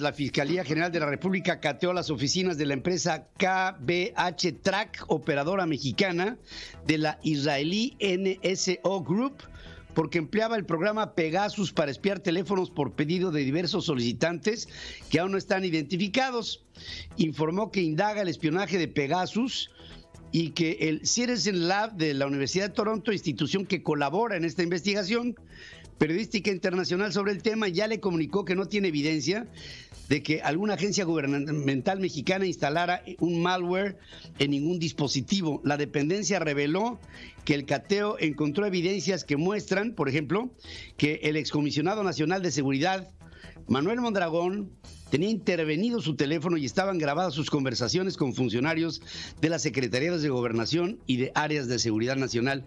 La Fiscalía General de la República cateó las oficinas de la empresa KBH Track, operadora mexicana de la israelí NSO Group, porque empleaba el programa Pegasus para espiar teléfonos por pedido de diversos solicitantes que aún no están identificados. Informó que indaga el espionaje de Pegasus y que el Citizen Lab de la Universidad de Toronto, institución que colabora en esta investigación periodística internacional sobre el tema, ya le comunicó que no tiene evidencia de que alguna agencia gubernamental mexicana instalara un malware en ningún dispositivo. La dependencia reveló que el cateo encontró evidencias que muestran, por ejemplo, que el excomisionado nacional de seguridad Manuel Mondragón tenía intervenido su teléfono y estaban grabadas sus conversaciones con funcionarios de las Secretarías de Gobernación y de áreas de Seguridad Nacional